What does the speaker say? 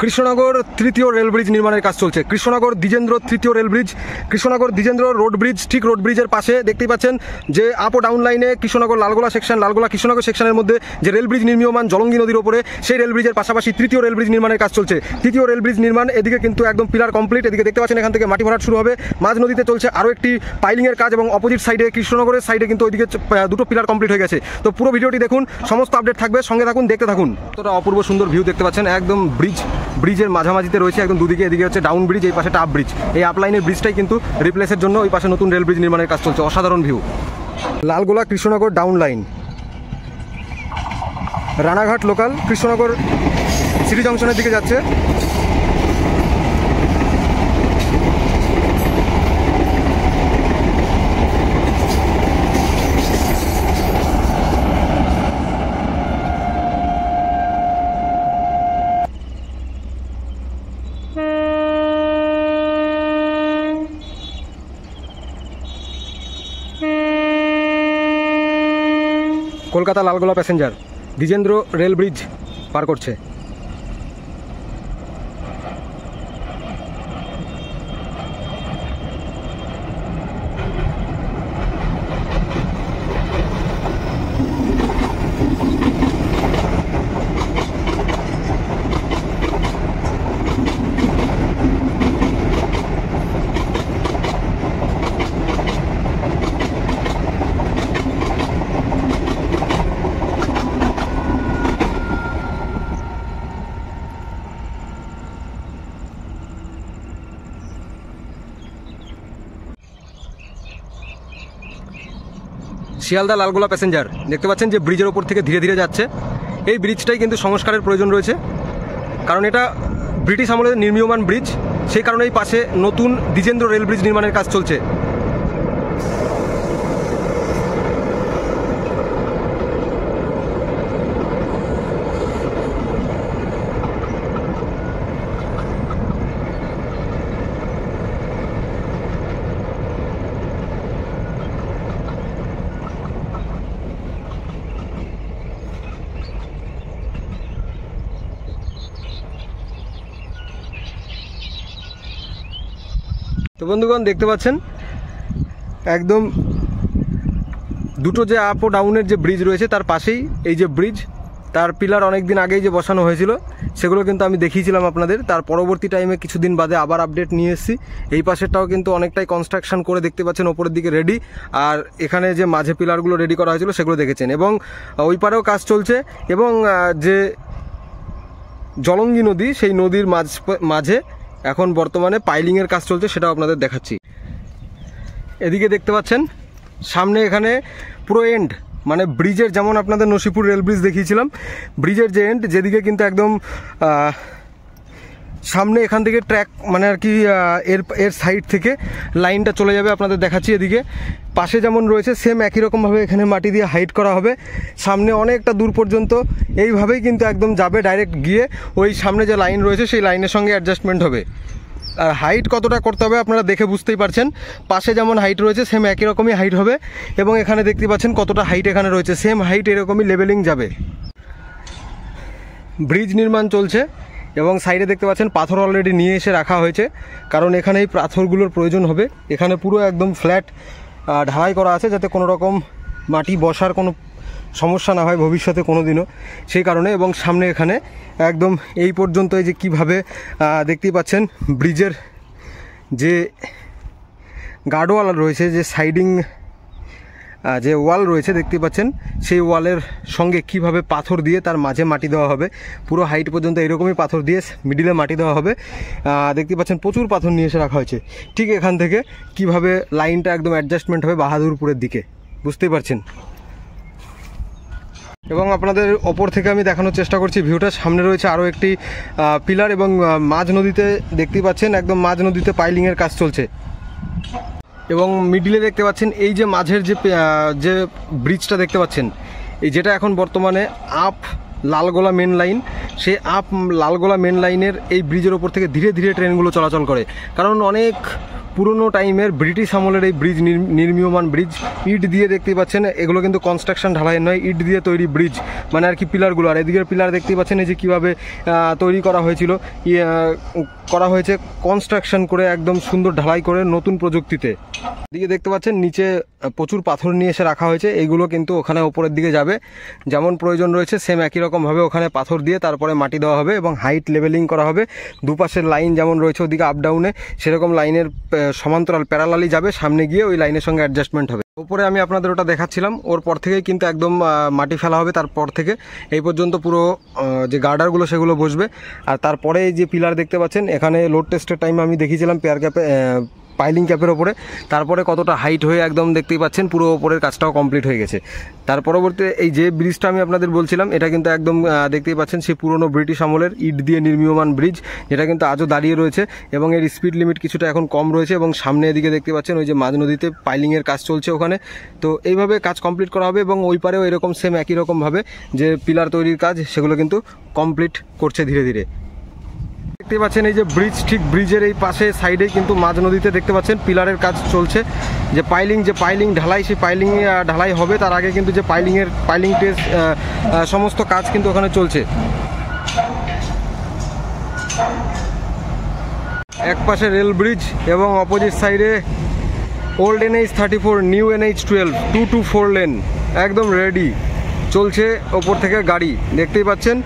কৃষ্ণনগর তৃতীয় রেলব্রিজ নির্মাণের কাজ চলছে কৃষ্ণনগর দ্বিজেন্দ্র তৃতীয় rail bridge Krishnanagar Dwijendra road bridge ঠিক রোড ব্রিজের পাশে দেখতেই পাচ্ছেন যে আপ ও ডাউন লাইনে কৃষ্ণনগর লালগোলা সেকশন লালগোলা কৃষ্ণনগর সেকশনের মধ্যে যে রেলব্রিজ নির্মীয়মান জলঙ্গি নদীর ওপরে সেই রেলব্রিজের পাশাপাশি তৃতীয় রেলব্রিজ নির্মাণের কাজ চলছে তৃতীয় রেলব্রিজ নির্মাণ এদিকে কিন্তু একদম পিলার কমপ্লিট এদিকে দেখতে পাচ্ছেন এখান থেকে মাটি ভরাট শুরু হবে মাঝ নদীতে চলছে আরও একটি পাইলিংয়ের কাজ এবং অপোজিট সাইডে কৃষ্ণনগরের সাইডে কিন্তু ওইদিকে দুটো পিলার কমপ্লিট হয়ে গেছে তো পুরো ভিডিওটি দেখুন সমস্ত আপডেট থাকবে সঙ্গে থাকুন দেখতে থাকুন তোরা অপূর্ব সুন্দর ভিউ দেখতে পাচ্ছেন একদম ব্রিজ ব্রিজের মাঝামাঝিতে রয়েছে একদম দুদিকে এদিকে হচ্ছে ডাউন ব্রিজ এই পাশে টাপ ব্রিজ এই আপলাইনের ব্রিজটাই কিন্তু রিপ্লেসের জন্য ওই পাশে নতুন রেল ব্রিজ নির্মাণের কাজ চলছে অসাধারণ view Lalgola Krishnanagar down line Ranaghat local Krishnanagar city জংশনের দিকে যাচ্ছে Kolkata Lalgola passenger Dwijendra rail bridge পার করছে শিয়ালদা লালগোলা প্যাসেঞ্জার দেখতে পাচ্ছেন যে ব্রিজের ওপর থেকে ধীরে ধীরে যাচ্ছে এই ব্রিজটাই কিন্তু সংস্কারের প্রয়োজন রয়েছে কারণ এটা ব্রিটিশ আমলের নির্মীয়মান ব্রিজ সেই কারণে এই পাশে নতুন দ্বিজেন্দ্র রেল ব্রিজ নির্মাণের কাজ চলছে তো বন্ধুগণ দেখতে পাচ্ছেন একদম দুটো যে আপ ও ডাউনের যে ব্রিজ রয়েছে তার পাশেই এই যে ব্রিজ তার পিলার অনেক দিন আগেই যে বসানো হয়েছিল সেগুলো কিন্তু আমি দেখিয়েছিলাম আপনাদের তার পরবর্তী টাইমে কিছুদিন বাদে আবার আপডেট নিয়ে এসেছি এই পাশেরটাও কিন্তু অনেকটাই কনস্ট্রাকশন করে দেখতে পাচ্ছেন ওপরের দিকে রেডি আর এখানে যে মাঝে পিলারগুলো রেডি করা হয়েছিল সেগুলো দেখেছেন এবং ওই পারেও কাজ চলছে এবং যে জলঙ্গি নদী সেই নদীর মাঝ মাঝে এখন বর্তমানে পাইলিংয়ের কাজ চলছে সেটাও আপনাদের দেখাচ্ছি এদিকে দেখতে পাচ্ছেন সামনে এখানে পুরো এন্ড মানে ব্রিজের যেমন আপনাদের নসিপুর রেল ব্রিজ দেখিয়েছিলাম ব্রিজের যে এন্ড যেদিকে কিন্তু একদম সামনে এখান থেকে ট্র্যাক মানে আর কি এর এর সাইড থেকে লাইনটা চলে যাবে আপনাদের দেখাচ্ছি এদিকে পাশে যেমন রয়েছে সেম একই রকমভাবে এখানে মাটি দিয়ে হাইট করা হবে সামনে অনেকটা দূর পর্যন্ত এইভাবেই কিন্তু একদম যাবে ডাইরেক্ট গিয়ে ওই সামনে যে লাইন রয়েছে সেই লাইনের সঙ্গে অ্যাডজাস্টমেন্ট হবে আর হাইট কতটা করতে হবে আপনারা দেখে বুঝতেই পারছেন পাশে যেমন হাইট রয়েছে সেম একই রকমই হাইট হবে এবং এখানে দেখতে পাচ্ছেন কতটা হাইট এখানে রয়েছে সেম হাইট এরকমই লেভেলিং যাবে ব্রিজ নির্মাণ চলছে এবং সাইডে দেখতে পাচ্ছেন পাথর অলরেডি নিয়ে এসে রাখা হয়েছে কারণ এখানে এই পাথরগুলোর প্রয়োজন হবে এখানে পুরো একদম ফ্ল্যাট ঢালাই করা আছে যাতে কোনো রকম মাটি বসার কোনো সমস্যা না হয় ভবিষ্যতে কোনো দিনও সেই কারণে এবং সামনে এখানে একদম এই পর্যন্ত এই যে কিভাবে দেখতেই পাচ্ছেন ব্রিজের যে গার্ডওয়াল রয়েছে যে সাইডিং যে ওয়াল রয়েছে দেখতে পাচ্ছেন সেই ওয়ালের সঙ্গে কিভাবে পাথর দিয়ে তার মাঝে মাটি দেওয়া হবে পুরো হাইট পর্যন্ত এরকমই পাথর দিয়ে মিডিলে মাটি দেওয়া হবে দেখতে পাচ্ছেন প্রচুর পাথর নিয়ে এসে রাখা হয়েছে ঠিক এখান থেকে কিভাবে লাইনটা একদম অ্যাডজাস্টমেন্ট হবে বাহাদুরপুরের দিকে বুঝতেই পারছেন এবং আপনাদের ওপর থেকে আমি দেখানোর চেষ্টা করছি ভিউটা সামনে রয়েছে আরও একটি পিলার এবং মাঝ নদীতে দেখতেই পাচ্ছেন একদম মাঝ নদীতে পাইলিংয়ের কাজ চলছে এবং মিডিলে দেখতে পাচ্ছেন এই যে মাঝের যে যে ব্রিজটা দেখতে পাচ্ছেন এই যেটা এখন বর্তমানে আপ লালগোলা মেন লাইন সে আপ লালগোলা মেন লাইনের এই ব্রিজের ওপর থেকে ধীরে ধীরে ট্রেনগুলো চলাচল করে কারণ অনেক পুরনো টাইমের ব্রিটিশ আমলের এই ব্রিজ নির্মীয়মান ব্রিজ ইট দিয়ে দেখতে পাচ্ছেন এগুলো কিন্তু কনস্ট্রাকশন ঢালাই নয় ইট দিয়ে তৈরি ব্রিজ মানে আর কি পিলারগুলো আর এদিকের পিলার দেখতে পাচ্ছেন এই যে কীভাবে তৈরি করা হয়েছিল ইয়ে, করা হয়েছে কনস্ট্রাকশন করে একদম সুন্দর ঢালাই করে নতুন প্রযুক্তিতে দিকে দেখতে পাচ্ছেন নিচে প্রচুর পাথর নিয়ে এসে রাখা হয়েছে এগুলো কিন্তু ওখানে ওপরের দিকে যাবে যেমন প্রয়োজন রয়েছে সেম একই রকমভাবে ওখানে পাথর দিয়ে তারপরে মাটি দেওয়া হবে এবং হাইট লেভেলিং করা হবে দুপাশের লাইন যেমন রয়েছে ওদিকে আপডাউনে সেরকম লাইনের সমান্তরাল প্যারালালি যাবে সামনে গিয়ে ওই লাইনের সঙ্গে অ্যাডজাস্টমেন্ট হবে ওপরে আমি আপনাদের ওটা দেখাচ্ছিলাম ওর পর থেকেই কিন্তু একদম মাটি ফেলা হবে তারপর থেকে এই পর্যন্ত পুরো যে গার্ডারগুলো সেগুলো বসবে আর তারপরে যে পিলার দেখতে পাচ্ছেন এখানে লোড টেস্টের টাইমে আমি দেখিয়েছিলাম পেয়ার ক্যাপে পাইলিং ক্যাপের ওপরে তারপরে কতটা হাইট হয়ে একদম দেখতেই পাচ্ছেন পুরো ওপরের কাজটাও কমপ্লিট হয়ে গেছে তার পরবর্তী এই যে ব্রিজটা আমি আপনাদের বলছিলাম এটা কিন্তু একদম দেখতেই পাচ্ছেন সেই পুরনো ব্রিটিশ আমলের ইট দিয়ে নির্মীয়মান ব্রিজ যেটা কিন্তু আজও দাঁড়িয়ে রয়েছে এবং এর স্পিড লিমিট কিছুটা এখন কম রয়েছে এবং সামনে এদিকে দেখতে পাচ্ছেন ওই যে মাঝ নদীতে পাইলিংয়ের কাজ চলছে ওখানে তো এইভাবে কাজ কমপ্লিট করা হবে এবং ওই পারেও এরকম সেম একই রকমভাবে যে পিলার তৈরির কাজ সেগুলো কিন্তু কমপ্লিট করছে ধীরে ধীরে দেখতে পাচ্ছেন এই যে ব্রিজ ঠিক ব্রিজের এই পাশে সাইডে কিন্তু মাঝ নদীতে দেখতে পাচ্ছেন পিলারের কাজ চলছে যে পাইলিং যে পাইলিং ঢালাই সেই পাইলিং ঢালাই হবে তার আগে কিন্তু যে পাইলিংয়ের পাইলিং টেস্ট সমস্ত কাজ কিন্তু ওখানে চলছে এক পাশে রেল ব্রিজ এবং অপোজিট সাইডে old N H thirty four new N H twelve two to four lane একদম রেডি চলছে ওপর থেকে গাড়ি দেখতেই পাচ্ছেন